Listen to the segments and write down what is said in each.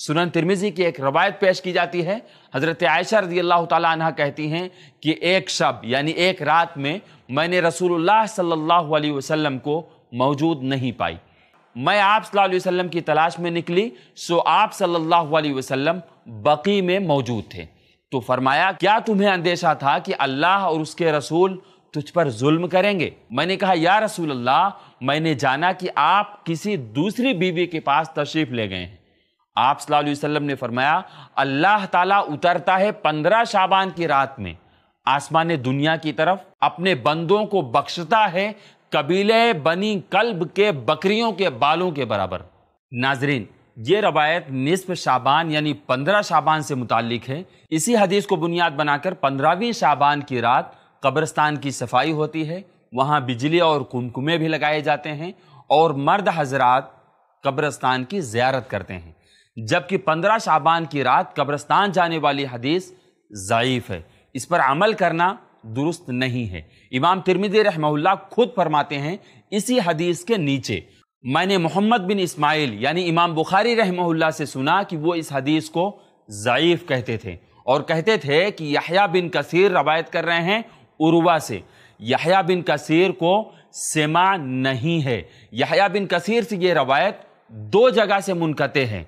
सुनन तिरमिजी की एक रवायत पेश की जाती है हज़रत आयशा रजी अल्लाह तह कहती हैं कि एक शब यानी एक रात में मैंने रसूलुल्लाह सल्लल्लाहु अलैहि वसल्लम को मौजूद नहीं पाई मैं आप सल्लल्लाहु अलैहि वसल्लम की तलाश में निकली सो आप सल्लल्लाहु अलैहि वसल्लम बकी में मौजूद थे तो फरमाया क्या तुम्हें अंदेशा था कि अल्लाह और उसके रसूल तुझ पर जुल्म करेंगे मैंने कहा या रसूल अल्लाह मैंने जाना कि आप किसी दूसरी बीवी के पास तशरीफ़ ले गए हैं आप सल्लाम ने फरमाया अल्लाह ताला उतरता है पंद्रह शाबान की रात में आसमान दुनिया की तरफ अपने बंदों को बख्शता है कबीले बनी कल्ब के बकरियों के बालों के बराबर नाजरीन ये रवायत निसफ शाबान यानी पंद्रह शाबान से मुतक है इसी हदीस को बुनियाद बनाकर पंद्रहवीं शाबान की रात कब्रस्तान की सफाई होती है वहाँ बिजली और कुमकुमे भी लगाए जाते हैं और मर्द हजरात कब्रस्तान की ज्यारत करते हैं जबकि पंद्रह शाबान की रात कब्रस्तान जाने वाली हदीस ज़यीफ़ है इस पर अमल करना दुरुस्त नहीं है इमाम तिरमिदी रहमहुल्ला खुद फरमाते हैं इसी हदीस के नीचे मैंने मोहम्मद बिन इस्माइल यानी इमाम बुखारी रहमहुल्ला से सुना कि वो इस हदीस को ज़यीफ़ कहते थे और कहते थे कि यहया बिन कसीर रवायत कर रहे हैं उर्वा से यहया बिन कसीर को सेमा नहीं है यहया बिन कसीर से ये रवायत दो जगह से मुनकते है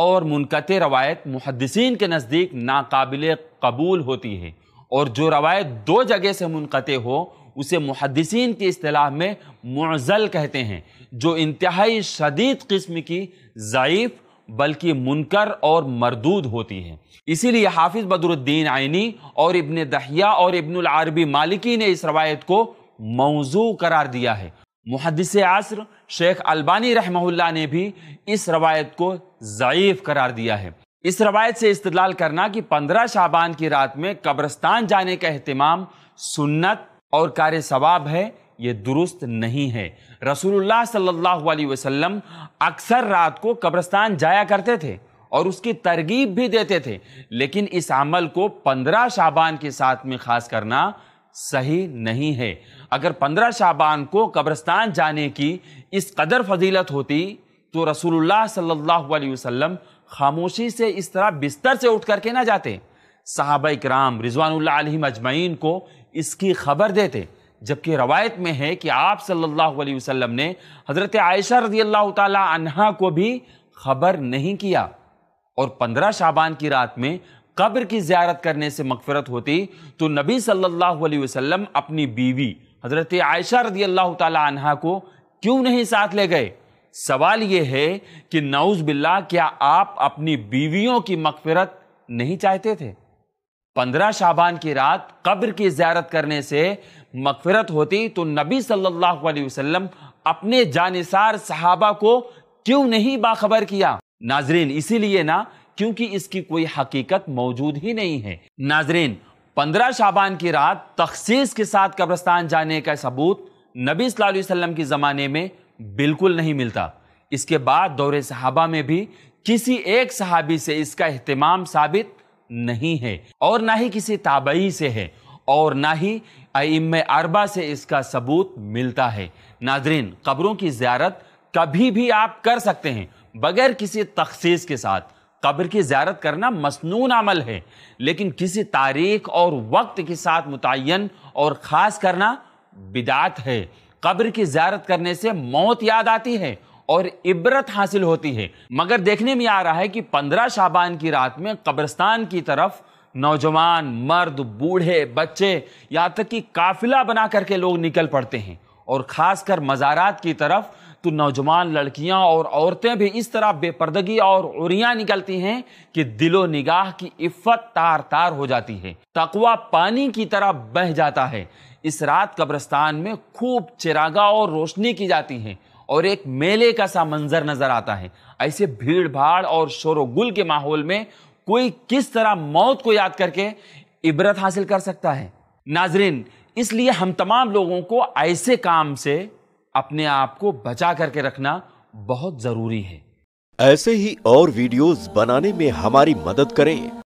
और मुनक़ रवायत मुहदसिन के नज़दीक नाकबिल कबूल होती है और जो रवायत दो जगह से मुनक़ हो उसे मुहदसिन की असलाह में मज़ल कहते हैं जो इंतहाई शदीद क़स्म की ज़यीफ़ बल्कि मुनकर और मरदूद होती है इसीलिए हाफिज़ बदरुद्दीन आइनी और इबन दहिया और इबन आरबी मालिकी ने इस रवायत को मौजू करार दिया है मुहदस असर शेख अल्बानी रहमहुल्ला ने भी इस रवायत को ज़यीफ़ करार दिया है इस रवायत से इस्तलाल करना कि पंद्रह शाबान की रात में कब्रस्तान जाने का अहतमाम सुन्नत और कार्य सवाब है ये दुरुस्त नहीं है रसूलुल्लाह सल्लल्लाहु अलैहि वसल्लम अक्सर रात को कब्रस्तान जाया करते थे और उसकी तरगीब भी देते थे लेकिन इस अमल को पंद्रह शाबान के साथ में खास करना सही नहीं है अगर पंद्रह शाबान को कब्रस्तान जाने की इस कदर फजीलत होती तो रसूलुल्लाह सल्लल्लाहु अलैहि वसल्लम खामोशी से इस तरह बिस्तर से उठ करके ना जाते साहब कराम रिजवानुल्लाह अलैहिम अजमैन को इसकी खबर देते जबकि रवायत में है कि आप सल्लल्लाहु अलैहि वसल्लम ने हज़रत आयशा रजी अल्लाह तहा को भी खबर नहीं किया और पंद्रह शाबान की रात में कब्र की ज्यारत करने से मकफरत होती तो नबी सल्लल्लाहु अलैहि वसल्लम अपनी बीवी हज़रत आयशा रदी अल्लाह तहा को क्यों नहीं साथ ले गए सवाल यह है कि नाउज बिल्ला क्या आप अपनी बीवियों की मकफरत नहीं चाहते थे पंद्रह शाबान की रात कब्र की ज्यारत करने से मकफरत होती तो नबी सल्लल्लाहु अलैहि वसल्लम अपने जानिसार सहाबा को क्यों नहीं बाखबर किया नाजरीन इसीलिए ना क्योंकि इसकी कोई हकीकत मौजूद ही नहीं है नाजरीन पंद्रह शाबान की रात तखसीस के साथ कब्रस्तान जाने का सबूत नबी वसल्लम के ज़माने में बिल्कुल नहीं मिलता इसके बाद दौरे सहाबा में भी किसी एक सहाबी से इसका अहतमाम साबित नहीं है और ना ही किसी ताबई से है और ना ही अम अरबा से इसका सबूत मिलता है नाजरीन कब्रों की ज्यारत कभी भी आप कर सकते हैं बगैर किसी तखसीस के साथ कब्र की ज्यारत करना मसनून अमल है लेकिन किसी तारीख और वक्त के साथ मुतन और ख़ास करना बिदात है कब्र की ज्यारत करने से मौत याद आती है और इबरत हासिल होती है मगर देखने में आ रहा है कि पंद्रह शाबान की रात में कब्रस्तान की तरफ नौजवान मर्द बूढ़े बच्चे यहाँ तक कि काफिला बना करके लोग निकल पड़ते हैं और ख़ासकर मज़ारात की तरफ तो नौजवान लड़कियां और औरतें भी इस तरह बेपर्दगी और उरिया निकलती हैं कि दिलो निगाह की इफ़त तार तार हो जाती है तकवा पानी की तरह बह जाता है इस रात कब्रस्तान में खूब चिरागा और रोशनी की जाती है और एक मेले का सा मंजर नजर आता है ऐसे भीड़ भाड़ और शोर गुल के माहौल में कोई किस तरह मौत को याद करके इबरत हासिल कर सकता है नाजरीन इसलिए हम तमाम लोगों को ऐसे काम से अपने आप को बचा करके रखना बहुत जरूरी है ऐसे ही और वीडियोस बनाने में हमारी मदद करें